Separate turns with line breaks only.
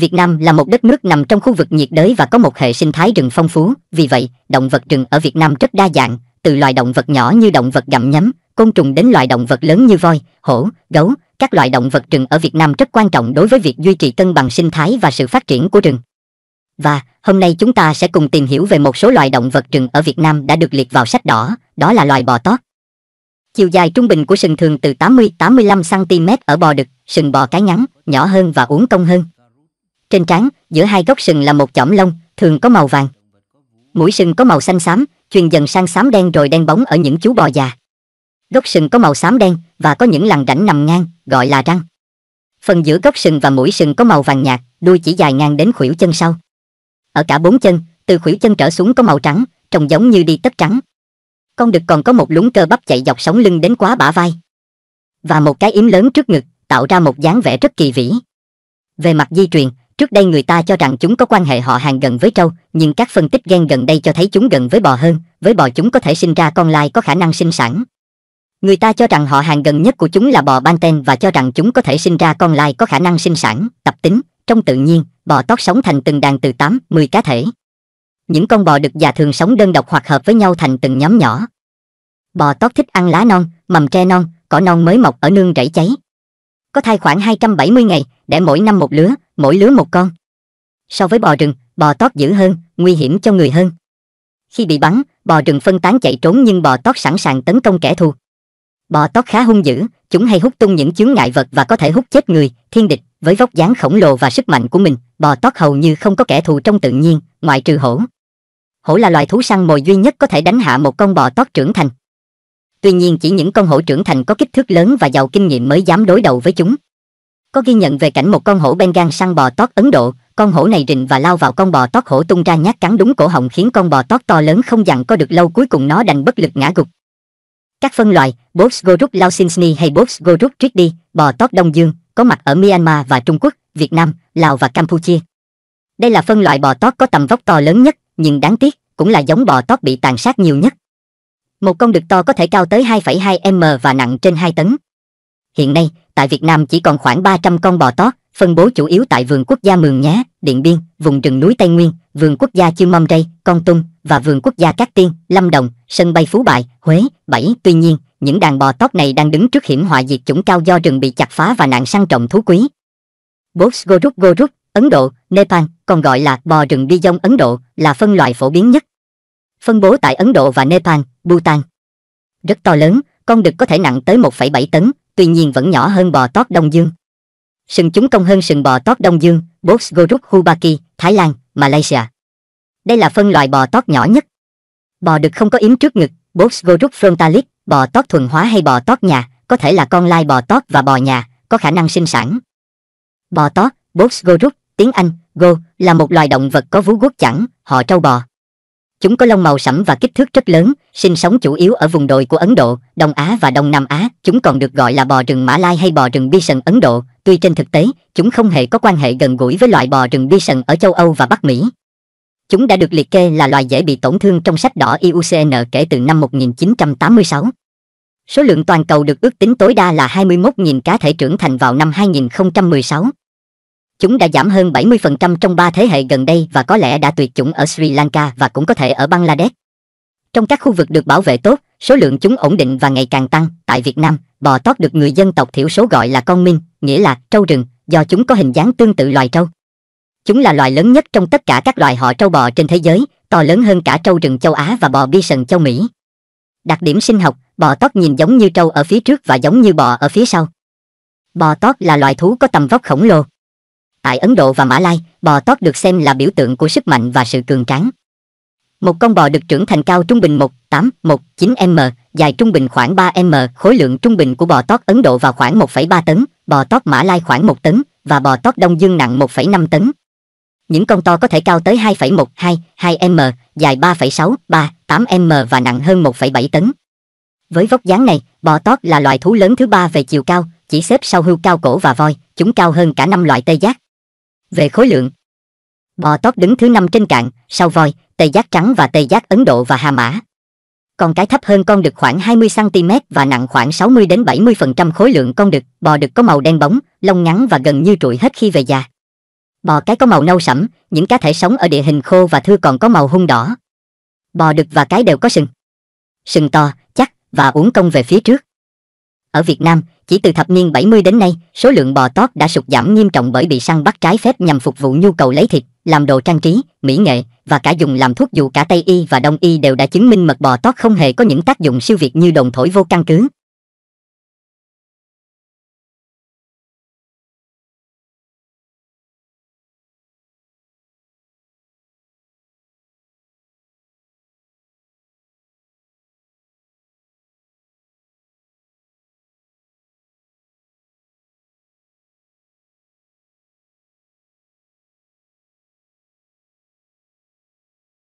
Việt Nam là một đất nước nằm trong khu vực nhiệt đới và có một hệ sinh thái rừng phong phú, vì vậy, động vật rừng ở Việt Nam rất đa dạng, từ loài động vật nhỏ như động vật gặm nhấm, côn trùng đến loài động vật lớn như voi, hổ, gấu, các loài động vật rừng ở Việt Nam rất quan trọng đối với việc duy trì cân bằng sinh thái và sự phát triển của rừng. Và hôm nay chúng ta sẽ cùng tìm hiểu về một số loài động vật rừng ở Việt Nam đã được liệt vào sách đỏ, đó là loài bò tót. Chiều dài trung bình của sừng thường từ 80-85cm ở bò đực, sừng bò cái ngắn, nhỏ hơn và uốn cong hơn, trên trán, giữa hai góc sừng là một chỏm lông, thường có màu vàng. Mũi sừng có màu xanh xám, truyền dần sang xám đen rồi đen bóng ở những chú bò già. góc sừng có màu xám đen và có những lằn rãnh nằm ngang, gọi là răng. Phần giữa góc sừng và mũi sừng có màu vàng nhạt, đuôi chỉ dài ngang đến khuỷu chân sau. Ở cả bốn chân, từ khuỷu chân trở xuống có màu trắng, trông giống như đi tất trắng. Con đực còn có một lúng cơ bắp chạy dọc sống lưng đến quá bả vai. Và một cái yếm lớn trước ngực, tạo ra một dáng vẻ rất kỳ vĩ. Về mặt di truyền, Trước đây người ta cho rằng chúng có quan hệ họ hàng gần với trâu, nhưng các phân tích gen gần đây cho thấy chúng gần với bò hơn, với bò chúng có thể sinh ra con lai có khả năng sinh sản. Người ta cho rằng họ hàng gần nhất của chúng là bò Banten và cho rằng chúng có thể sinh ra con lai có khả năng sinh sản, tập tính. Trong tự nhiên, bò tót sống thành từng đàn từ 8, 10 cá thể. Những con bò đực già thường sống đơn độc hoặc hợp với nhau thành từng nhóm nhỏ. Bò tót thích ăn lá non, mầm tre non, cỏ non mới mọc ở nương rẫy cháy. Có thai khoảng 270 ngày, để mỗi năm một lứa, mỗi lứa một con. So với bò rừng, bò tót dữ hơn, nguy hiểm cho người hơn. Khi bị bắn, bò rừng phân tán chạy trốn nhưng bò tót sẵn sàng tấn công kẻ thù. Bò tót khá hung dữ, chúng hay hút tung những chướng ngại vật và có thể hút chết người, thiên địch. Với vóc dáng khổng lồ và sức mạnh của mình, bò tót hầu như không có kẻ thù trong tự nhiên, ngoại trừ hổ. Hổ là loài thú săn mồi duy nhất có thể đánh hạ một con bò tót trưởng thành. Tuy nhiên chỉ những con hổ trưởng thành có kích thước lớn và giàu kinh nghiệm mới dám đối đầu với chúng có ghi nhận về cảnh một con hổ Bengal săn bò tót Ấn Độ, con hổ này rình và lao vào con bò tót hổ tung ra nhát cắn đúng cổ họng khiến con bò tót to lớn không dặn có được lâu cuối cùng nó đành bất lực ngã gục. Các phân loại Box Gorup Lausinsni hay Box Gorup Trichdi, bò tót Đông Dương, có mặt ở Myanmar và Trung Quốc, Việt Nam, Lào và Campuchia. Đây là phân loại bò tót có tầm vóc to lớn nhất, nhưng đáng tiếc, cũng là giống bò tót bị tàn sát nhiều nhất. Một con đực to có thể cao tới 2,2 m và nặng trên 2 tấn. Hiện nay, tại Việt Nam chỉ còn khoảng 300 con bò tót, phân bố chủ yếu tại vườn quốc gia Mường Nhá, Điện Biên, vùng rừng núi Tây Nguyên, vườn quốc gia Chư Mâm Rây, Con Tum và vườn quốc gia Cát Tiên, Lâm Đồng, sân bay Phú Bài, Huế, Bảy. Tuy nhiên, những đàn bò tót này đang đứng trước hiểm họa diệt chủng cao do rừng bị chặt phá và nạn săn trộm thú quý. Box Goruk Goruk, Ấn Độ, Nepal, còn gọi là bò rừng bison Ấn Độ, là phân loại phổ biến nhất. Phân bố tại Ấn Độ và Nepal, Bhutan. Rất to lớn, con đực có thể nặng tới 1,7 tấn, tuy nhiên vẫn nhỏ hơn bò tót Đông Dương. Sừng chúng công hơn sừng bò tót Đông Dương, Bosgorup hubaki, Thái Lan, Malaysia. Đây là phân loại bò tót nhỏ nhất. Bò đực không có yếm trước ngực, Bosgorup frontalis, bò tót thuần hóa hay bò tót nhà, có thể là con lai bò tót và bò nhà, có khả năng sinh sản. Bò tót, Bosgorup, tiếng Anh, go, là một loài động vật có vú guốc chẳng, họ trâu bò. Chúng có lông màu sẫm và kích thước rất lớn, sinh sống chủ yếu ở vùng đồi của Ấn Độ, Đông Á và Đông Nam Á. Chúng còn được gọi là bò rừng Mã Lai hay bò rừng bison Ấn Độ. Tuy trên thực tế, chúng không hề có quan hệ gần gũi với loại bò rừng bison ở châu Âu và Bắc Mỹ. Chúng đã được liệt kê là loài dễ bị tổn thương trong sách đỏ IUCN kể từ năm 1986. Số lượng toàn cầu được ước tính tối đa là 21.000 cá thể trưởng thành vào năm 2016. Chúng đã giảm hơn 70% trong 3 thế hệ gần đây và có lẽ đã tuyệt chủng ở Sri Lanka và cũng có thể ở Bangladesh. Trong các khu vực được bảo vệ tốt, số lượng chúng ổn định và ngày càng tăng. Tại Việt Nam, bò tót được người dân tộc thiểu số gọi là con minh, nghĩa là trâu rừng, do chúng có hình dáng tương tự loài trâu. Chúng là loài lớn nhất trong tất cả các loài họ trâu bò trên thế giới, to lớn hơn cả trâu rừng châu Á và bò bison châu Mỹ. Đặc điểm sinh học, bò tót nhìn giống như trâu ở phía trước và giống như bò ở phía sau. Bò tót là loài thú có tầm vóc khổng lồ, Tại Ấn Độ và Mã Lai, bò tót được xem là biểu tượng của sức mạnh và sự cường tráng. Một con bò được trưởng thành cao trung bình 1,819m, dài trung bình khoảng 3m, khối lượng trung bình của bò tót Ấn Độ vào khoảng 1,3 tấn, bò tót Mã Lai khoảng 1 tấn và bò tót Đông Dương nặng 1,5 tấn. Những con to có thể cao tới 2,122m, dài 3,638m và nặng hơn 1,7 tấn. Với vóc dáng này, bò tót là loài thú lớn thứ ba về chiều cao, chỉ xếp sau hươu cao cổ và voi, chúng cao hơn cả năm loại tê giác. Về khối lượng, bò tót đứng thứ năm trên cạn, sau voi, tê giác trắng và tê giác Ấn Độ và Hà Mã. Con cái thấp hơn con đực khoảng 20cm và nặng khoảng 60-70% khối lượng con đực, bò đực có màu đen bóng, lông ngắn và gần như trụi hết khi về già. Bò cái có màu nâu sẫm, những cá thể sống ở địa hình khô và thưa còn có màu hung đỏ. Bò đực và cái đều có sừng. Sừng to, chắc và uốn cong về phía trước. Ở Việt Nam, chỉ từ thập niên 70 đến nay, số lượng bò tót đã sụt giảm nghiêm trọng bởi bị săn bắt trái phép nhằm phục vụ nhu cầu lấy thịt, làm đồ trang trí, mỹ nghệ và cả dùng làm thuốc dù cả Tây Y và Đông Y đều đã chứng minh mật bò tót không hề có những tác dụng siêu việt như đồng thổi vô căn cứ.